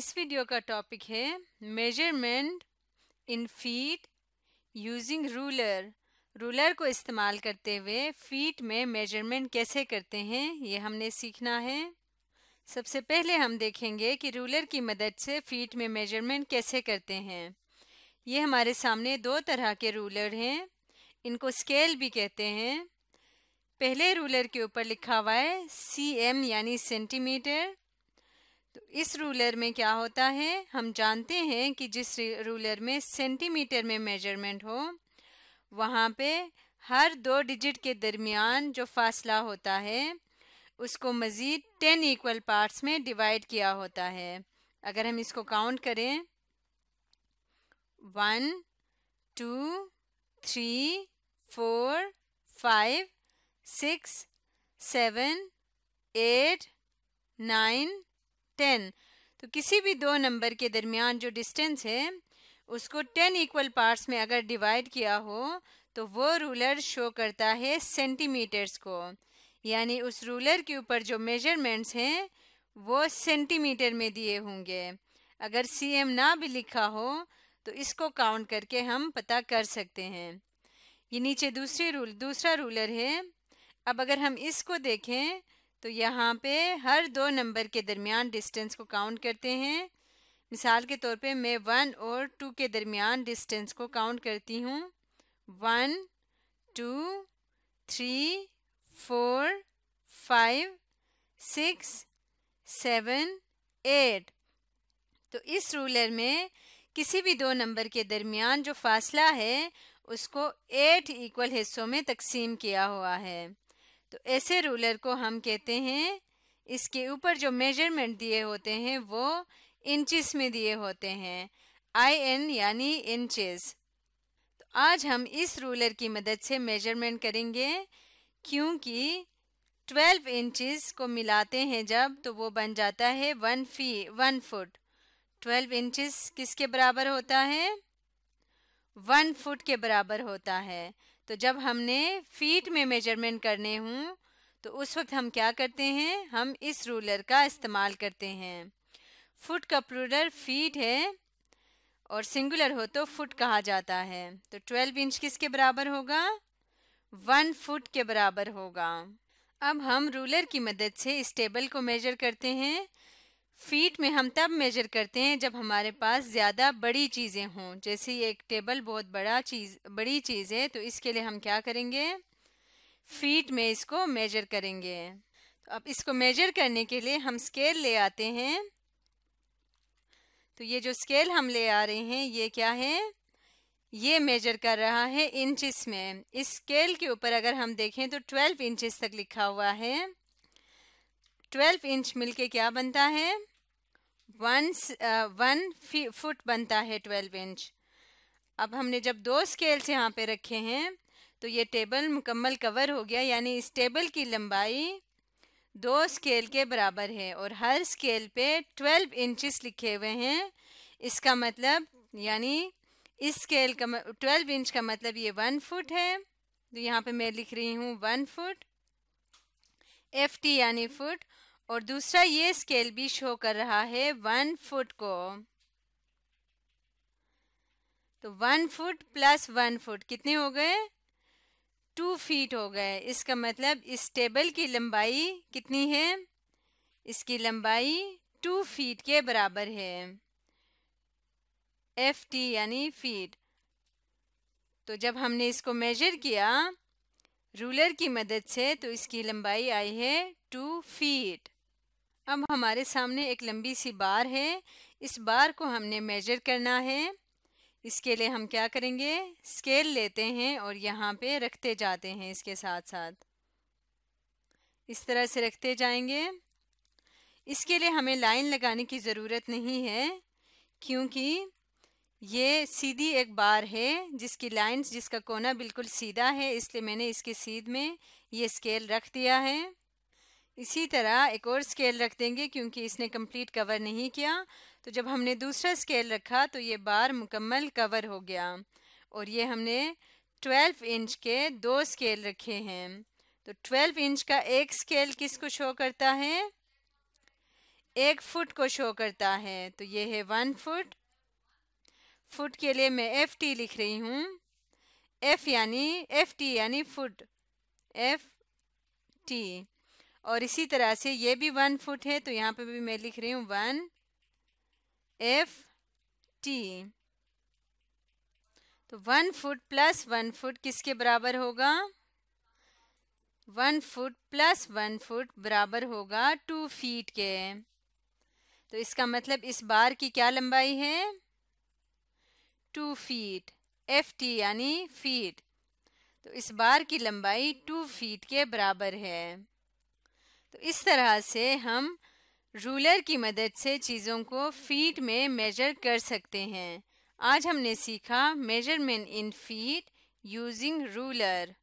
इस वीडियो का टॉपिक है measurement in feet using ruler ruler को इस्तेमाल करते हुए फीट में मेजरमेंट कैसे करते हैं ये हमने सीखना है सबसे पहले हम देखेंगे कि रूलर की मदद से फीट में मेजरमेंट कैसे करते हैं ये हमारे सामने दो तरह के रूलर हैं इनको स्केल भी कहते हैं पहले रूलर के ऊपर लिखा हुआ है सी एम यानी सेंटीमीटर तो इस रूलर में क्या होता है हम जानते हैं कि जिस रूलर में सेंटीमीटर में मेजरमेंट हो वहाँ पे हर दो डिजिट के दरमियान जो फासला होता है उसको मज़ीद टेन इक्वल पार्ट्स में डिवाइड किया होता है अगर हम इसको काउंट करें one two three four five six seven eight nine ten तो किसी भी दो नंबर के दरमियान जो डिस्टेंस है उसको टेन इक्वल पार्ट्स में अगर डिवाइड किया हो तो वो रूलर शो करता है सेंटीमीटर्स को यानी उस रूलर के ऊपर जो मेजरमेंट्स हैं वो सेंटीमीटर में दिए होंगे अगर एम ना भी लिखा हो तो इसको काउंट करके हम पता कर सकते हैं ये नीचे दूसरी रूल दूसरा रूलर है अब अगर हम इसको देखें तो यहाँ पे हर दो नंबर के दरमियान डिस्टेंस को काउंट करते हैं मिसाल के तौर पे मैं वन और टू के दरमियान डिस्टेंस को काउंट करती हूँ one two three four five six seven eight तो इस रूलर में किसी भी दो नंबर के दरमियान जो फासला है उसको एट इक्वल हिस्सों में तकसीम किया हुआ है तो ऐसे रूलर को हम कहते हैं इसके ऊपर जो मेजरमेंट दिए होते हैं वो इंचिस में दिए होते हैं आई एन यानी इंचेस तो आज हम इस रूलर की मदद से मेजरमेंट करेंगे क्योंकि 12 इंचेस को मिलाते हैं जब तो वो बन जाता है वन फी वन फुट 12 इंचेस किसके बराबर होता है वन फुट के बराबर होता है तो जब हमने फीट में मेजरमेंट करने हों तो उस वक्त हम क्या करते हैं हम इस रूलर का इस्तेमाल करते हैं फुट का प्लूरल फीट है और सिंगुलर हो तो फुट कहा जाता है तो ट्वेल्व इंच किसके बराबर होगा वन फुट के बराबर होगा अब हम रूलर की मदद से इस टेबल को मेजर करते हैं फीट में हम तब मेजर करते हैं जब हमारे पास ज़्यादा बड़ी चीज़ें हों जैसे ये एक टेबल बहुत बड़ा चीज़ बड़ी चीज़ है तो इसके लिए हम क्या करेंगे फीट में इसको मेजर करेंगे तो अब इसको मेजर करने के लिए हम स्केल ले आते हैं तो ये जो स्केल हम ले आ रहे हैं ये क्या है ये मेजर कर रहा है इंचिस में इस स्केल के ऊपर अगर हम देखें तो 12 इंचिस तक लिखा हुआ है ट्वेल्व इंच मिलके क्या बनता है वन वन फुट बनता है ट्वेल्व इंच अब हमने जब दो स्केल्स यहाँ पे रखे हैं तो ये टेबल मुकम्मल कवर हो गया यानी इस टेबल की लंबाई दो स्केल के बराबर है और हर स्केल पे ट्वेल्व इंचेस लिखे हुए हैं इसका मतलब यानी इस स्केल का ट्वेल्व इंच का मतलब ये वन फुट है तो यहाँ पे मैं लिख रही हूँ वन फुट एफ टी यानी फुट और दूसरा ये स्केल भी शो कर रहा है वन फुट को तो one foot plus one foot कितने हो गए टू फीट हो गए इसका मतलब इस टेबल की लंबाई कितनी है इसकी लंबाई टू फीट के बराबर है एफ टी यानी फीट तो जब हमने इसको मेजर किया रूलर की मदद से तो इसकी लंबाई आई है टू फीट अब हमारे सामने एक लंबी सी बार है इस बार को हमने मेजर करना है इसके लिए हम क्या करेंगे स्केल लेते हैं और यहाँ पे रखते जाते हैं इसके साथ साथ इस तरह से रखते जाएंगे इसके लिए हमें लाइन लगाने की ज़रूरत नहीं है क्योंकि ये सीधी एक बार है जिसकी लाइंस जिसका कोना बिल्कुल सीधा है इसलिए मैंने इसके सीध में ये स्केल रख दिया है इसी तरह एक और स्केल रख देंगे क्योंकि इसने कंप्लीट कवर नहीं किया तो जब हमने दूसरा स्केल रखा तो ये बार मुकम्मल कवर हो गया और ये हमने 12 इंच के दो स्केल रखे हैं तो 12 इंच का एक स्केल किसको शो करता है एक फुट को शो करता है तो ये है वन फुट फुट के लिए मैं एफ टी लिख रही हूँ एफ यानी एफ टी यानी फुट एफ टी और इसी तरह से ये भी वन फुट है तो यहाँ पे भी मैं लिख रही हूँ वन एफ टी तो one foot plus one foot किसके बराबर होगा one foot plus one foot बराबर होगा टू फीट के तो इसका मतलब इस बार की क्या लंबाई है टू फीट एफ टी यानी फीट तो इस बार की लंबाई टू फीट के बराबर है तो इस तरह से हम रूलर की मदद से चीज़ों को फीट में मेजर कर सकते हैं आज हमने सीखा measurement in feet using ruler